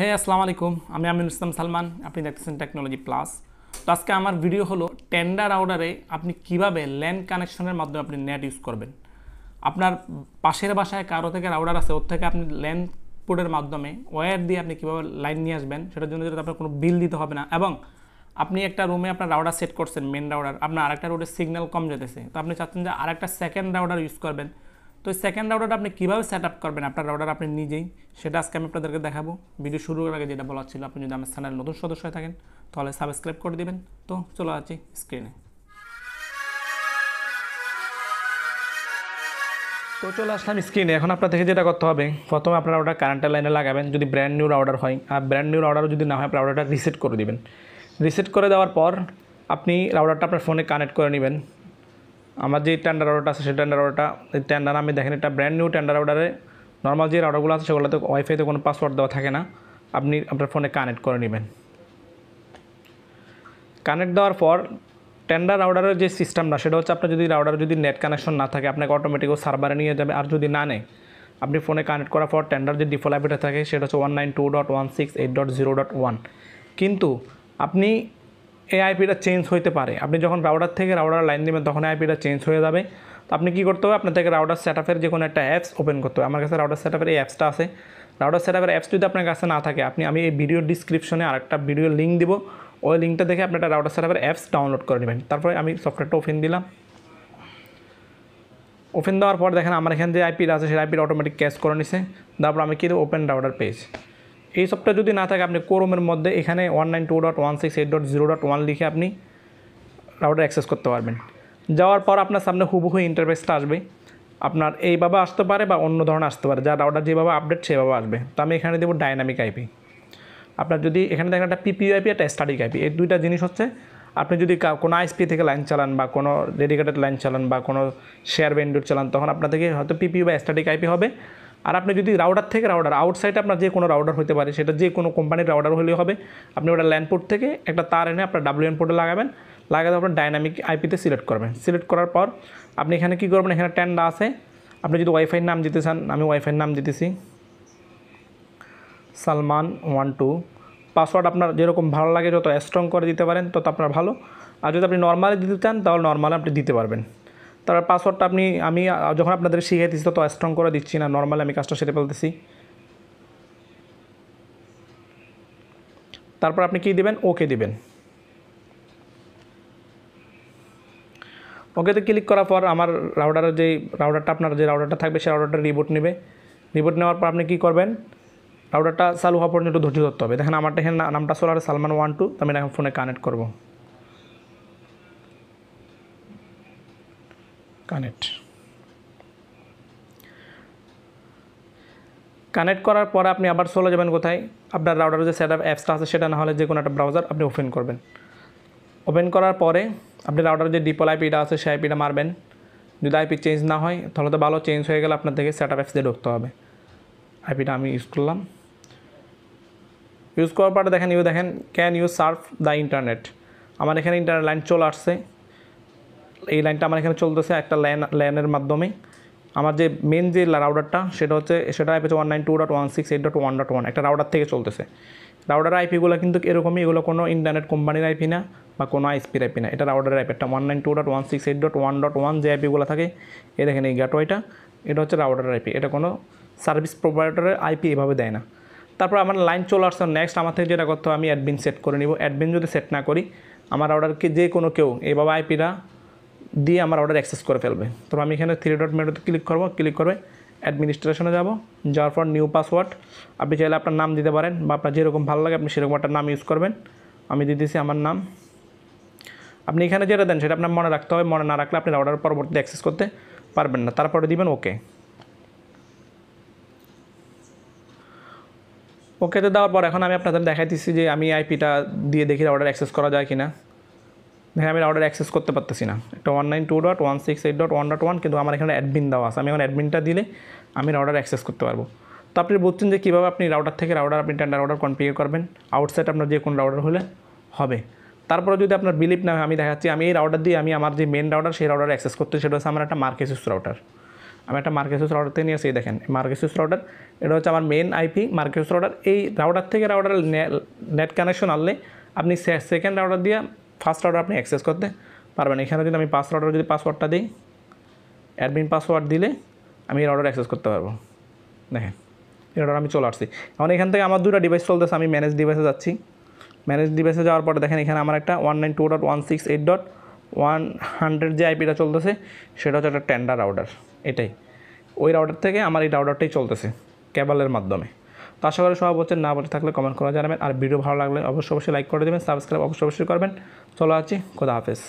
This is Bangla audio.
হ্যাঁ আসসালামু আলাইকুম আমি আমিন ইসলাম সালমান আপনি দেখতেছেন টেকনোলজি প্লাস তো আজকে আমার ভিডিও হলো টেন্ডার অর্ডারে আপনি কিভাবে ল্যান্ড কানেকশনের মাধ্যমে আপনি নেট ইউজ করবেন আপনার পাশের বাসায় কারো থেকে রাউডার আছে ওর থেকে আপনি ল্যান্ড পোর্টের মাধ্যমে ওয়্যার দিয়ে আপনি কীভাবে লাইন নিয়ে আসবেন সেটার জন্য যদি আপনার কোনো বিল দিতে হবে না এবং আপনি একটা রুমে আপনার রাউডার সেট করছেন মেন রাউডার আপনার আরেকটা রুটে সিগন্যাল কম যেতেছে তো আপনি চাচ্ছেন যে আরেকটা সেকেন্ড রাউডার ইউজ করবেন তো সেকেন্ড রাউটারটা আপনি কীভাবে সেট আপ করবেন আপনার রাউটার আপনি নিজেই সেটা আজকে আমি আপনাদেরকে দেখাবো ভিডিও শুরুর আগে যেটা বলা ছিল আপনি যদি আমার চ্যানেল নতুন সদস্য হয়ে থাকেন তাহলে সাবস্ক্রাইব করে দেবেন তো চলে আছি স্ক্রিনে তো চলে আসলাম স্ক্রিনে এখন আপনাদেরকে যেটা করতে হবে প্রথমে আপনার অর্ডার কারেন্টের লাইনে লাগাবেন যদি ব্র্যান্ড নিউ অর্ডার হয় আর ব্র্যান্ড নিউ অর্ডার যদি না হয় আপনার অর্ডারটা রিসেট করে দেবেন রিসেট করে দেওয়ার পর আপনি রাউডারটা আপনার ফোনে কানেক্ট করে নেবেন আমার যে টেন্ডার অর্ডারটা আছে সেই টেন্ডার অর্ডারটা টেন্ডার আমি দেখেন এটা ব্র্যান্ড নিউ টেন্ডার অর্ডারে নর্মাল যে অর্ডারগুলো আছে সেগুলোতে ওয়াইফাইতে কোনো পাসওয়ার্ড দেওয়া থাকে না আপনি আপনার ফোনে কানেক্ট করে নেবেন কানেক্ট দেওয়ার পর টেন্ডার অর্ডারের যে সিস্টেমটা সেটা হচ্ছে আপনার যদি অর্ডার যদি নেট কানেকশন না থাকে আপনাকে অটোমেটিক ও সার্ভারে নিয়ে যাবে আর যদি না নেয় আপনি ফোনে কানেক্ট করার পর টেন্ডার যে ডিফল্ট অ্যাপটা থাকে সেটা হচ্ছে one nine two dot one six eight dot zero dot one কিন্তু আপনি এই আইপিটা চেঞ্জ হইতে পারে আপনি যখন রাউডার থেকে রাউডার লাইন দেবেন তখন আইপিটা চেঞ্জ হয়ে যাবে তো আপনি কী করতে হবে আপনার থেকে রাউডার সেটআপের যে কোনো একটা অ্যাপস ওপেন করতে হবে আমার কাছে রাউডার সেটআপের এই অ্যাপসটা আছে রাউডার সেটআপের অ্যাপস যদি আপনার কাছে না থাকে আপনি আমি এই ভিডিও ডিসক্রিপশনে আরেকটা ভিডিও লিঙ্ক দিব ওই লিঙ্কটা দেখে আপনি একটা রাউডার সেটআপের অ্যাপস ডাউনলোড করে নেবেন তারপরে আমি সফটওয়্যারটা ওপেন দিলাম ওপেন দেওয়ার পর দেখেন আমার এখান যে আইপিটা আছে সেই আইপিটা অটোমেটিক ক্যাশ করে নিছে তারপর আমি কি ওপেন রাউডার পেয়েছি এই সবটা যদি না থাকে আপনি কোরমের মধ্যে এখানে one nine two dot one six eight dot zero dot one লিখে আপনি রাউটার অ্যাক্সেস করতে পারবেন যাওয়ার পর আপনার সামনে হুবহু ইন্টারফেসটা আসবে আপনার এইভাবে আসতে পারে বা অন্য ধরনের আসতে পারে যা রাউটার যেভাবে আপডেট সেভাবে আসবে তো আমি এখানে দেবো ডাইনামিক আইপি আপনার যদি এখানে দেখেন একটা আইপি একটা স্টাডিক আইপি এই দুইটা জিনিস হচ্ছে আপনি যদি কোনো আইএসপি থেকে লাইন চালান বা কোনো ডেডিকেটেড লাইন চালান বা কোনো শেয়ার ভেন্ডুর চালান তখন আপনার থেকে হয়তো পিপিও বা স্টাডিক আইপি হবে আর আপনি যদি রাউডার থেকে রাউডার আউটসাইড আপনার যে কোনো রাউডার হতে পারে সেটা যে কোনো কোম্পানির রাউডার হলেই হবে আপনি ওটা ল্যান্ডপোর্ট থেকে একটা তার এনে আপনার ডাব্লিউএন পোর্টে লাগাবেন লাগাতে আপনার ডাইনামিক আইপিতে সিলেক্ট করবেন সিলেক্ট করার পর আপনি এখানে কী করবেন এখানে টেন্ডা আছে আপনি যদি ওয়াইফাইয়ের নাম দিতে চান আমি ওয়াইফাইয়ের নাম দিতেছি সালমান ওয়ান টু পাসওয়ার্ড আপনার যেরকম ভালো লাগে যত স্ট্রং করে দিতে পারেন তত আপনার ভালো আর যদি আপনি নর্মালি দিতে চান তাহলে নর্মালে আপনি দিতে পারবেন তার পাসওয়ার্ডটা আপনি আমি যখন আপনাদের শিখিয়ে দিচ্ছি তত স্ট্রং করে দিচ্ছি না নর্মালি আমি কাজটা সেরে ফেলতেছি তারপর আপনি কি দিবেন ওকে দিবেন ওকেতে ক্লিক করার পর আমার রাউডারের যে রাউডারটা আপনার যে রাউডারটা থাকবে সেই রাউডারটা রিবুট নেবে রিবুট নেওয়ার পর আপনি কি করবেন রাউডারটা চালু হওয়া পর্যন্ত ধৈর্য ধরতে হবে দেখেন আমারটা এখানে নামটা সোলার সালমান ওয়ান টু আমি এখন ফোনে কানেক্ট করবো কানেক্ট কানেক্ট করার পরে আপনি আবার চলে যাবেন কোথায় আপনার রাউটারে যে সেট আপ অ্যাপসটা আছে সেটা না হলে যে কোনো একটা ব্রাউজার আপনি ওপেন করবেন ওপেন করার পরে আপনি রাউটারে যে ডিপল আইপিটা আছে সেই আইপিটা মারবেন যদি আইপি চেঞ্জ না হয় তাহলে তো ভালো চেঞ্জ হয়ে গেলে আপনার থেকে সেট আপ অ্যাপস দিয়ে ঢুকতে হবে আইপিটা আমি ইউজ করলাম ইউজ করার পরে দেখেন ইউ দেখেন can you surf the internet আমার এখানে ইন্টারনেট লাইন চলে আসছে এই লাইনটা আমার এখানে চলতেছে একটা ল্যান ল্যানের মাধ্যমে আমার যে মেন যে রাউডারটা সেটা হচ্ছে সেটা আইপি হচ্ছে one nine two dot one six eight dot one dot one একটা রাউডার থেকে চলতেছে রাউডার আইপিগুলো কিন্তু এরকমই এগুলো কোনো ইন্টারনেট কোম্পানির আইপি না বা কোনো আইসপির আইপি না এটা রাউডার আইপি একটা one nine two dot one six eight dot one dot one যে আইপিগুলো থাকে এ দেখেন এই গ্যাটওয়েটা এটা হচ্ছে রাউডার আইপি এটা কোনো সার্ভিস প্রোভাইডারের আইপি এভাবে দেয় না তারপর আমার লাইন চলে আসছে নেক্সট আমার থেকে যেটা করতে হবে আমি অ্যাডমিন সেট করে নিব অ্যাডমিন যদি সেট না করি আমার অর্ডারকে যে কোনো কেউ এভাবে আইপিটা দিয়ে আমার অর্ডার অ্যাক্সেস করে ফেলবে তো আমি এখানে থ্রি ডট মেনুতে ক্লিক করবো ক্লিক করে অ্যাডমিনিস্ট্রেশনে যাব যাওয়ার পর নিউ পাসওয়ার্ড আপনি চাইলে আপনার নাম দিতে পারেন বা আপনার যেরকম ভালো লাগে আপনি সেরকম একটা নাম ইউজ করবেন আমি দিতেছি আমার নাম আপনি এখানে যেটা দেন সেটা আপনার মনে রাখতে হবে মনে না রাখলে আপনি অর্ডার পরবর্তীতে অ্যাক্সেস করতে পারবেন না তারপরে দিবেন ওকে ওকেতে দেওয়ার পর এখন আমি আপনাদের দেখাইতেছি যে আমি আইপিটা দিয়ে দেখি অর্ডার অ্যাক্সেস করা যায় কি না দেখেন আমি রাউটার অ্যাক্সেস করতে পারতেছি না একটা one nine two dot one six eight dot one dot one কিন্তু আমার এখানে অ্যাডমিন দেওয়া আছে আমি এখন অ্যাডমিনটা দিলে আমি রাউটার অ্যাক্সেস করতে পারবো তো আপনি বলছেন যে কীভাবে আপনি রাউটার থেকে রাউটার আপনি টেন্ডার অর্ডার কনফিগার করবেন আউটসাইড আপনার যে কোনো রাউটার হলে হবে তারপরে যদি আপনার বিলিপ না হয় আমি দেখাচ্ছি আমি এই রাউটার দিয়ে আমি আমার যে মেন রাউটার সেই রাউটার অ্যাক্সেস করতে সেটা হচ্ছে আমার একটা মার্কেসিস রাউটার আমি একটা মার্কেসিস রাউটার থেকে নিয়ে এসে দেখেন মার্কেসিস রাউটার এটা হচ্ছে আমার মেন আইপি মার্কেসিস রাউটার এই রাউটার থেকে রাউটার নেট কানেকশন আনলে আপনি সেকেন্ড রাউটার দিয়ে ফার্স্ট অর্ডার আপনি অ্যাক্সেস করতে পারবেন এখানে যদি আমি ফার্স্ট অর্ডার যদি পাসওয়ার্ডটা দিই অ্যাডমিন পাসওয়ার্ড দিলে আমি এর অর্ডার অ্যাক্সেস করতে পারবো দেখেন এর অর্ডার আমি চলে আসছি এখন এখান থেকে আমার দুটো ডিভাইস চলতেছে আমি ম্যানেজ ডিভাইসে যাচ্ছি ম্যানেজ ডিভাইসে যাওয়ার পরে দেখেন এখানে আমার একটা one nine two dot one six eight dot one hundred যে আইপিটা চলতেছে সেটা হচ্ছে একটা টেন্ডার রাউডার এটাই ওই রাউডার থেকে আমার এই রাউডারটাই চলতেছে কেবলের মাধ্যমে তো আশা করি সব বলছেন না বলে থাকলে কমেন্ট করা জানাবেন আর ভিডিও ভালো লাগলে অবশ্যই অবশ্যই লাইক করে দেবেন সাবস্ক্রাইব অবশ্যই অবশ্যই করবেন চলো আছি খোদা হাফেজ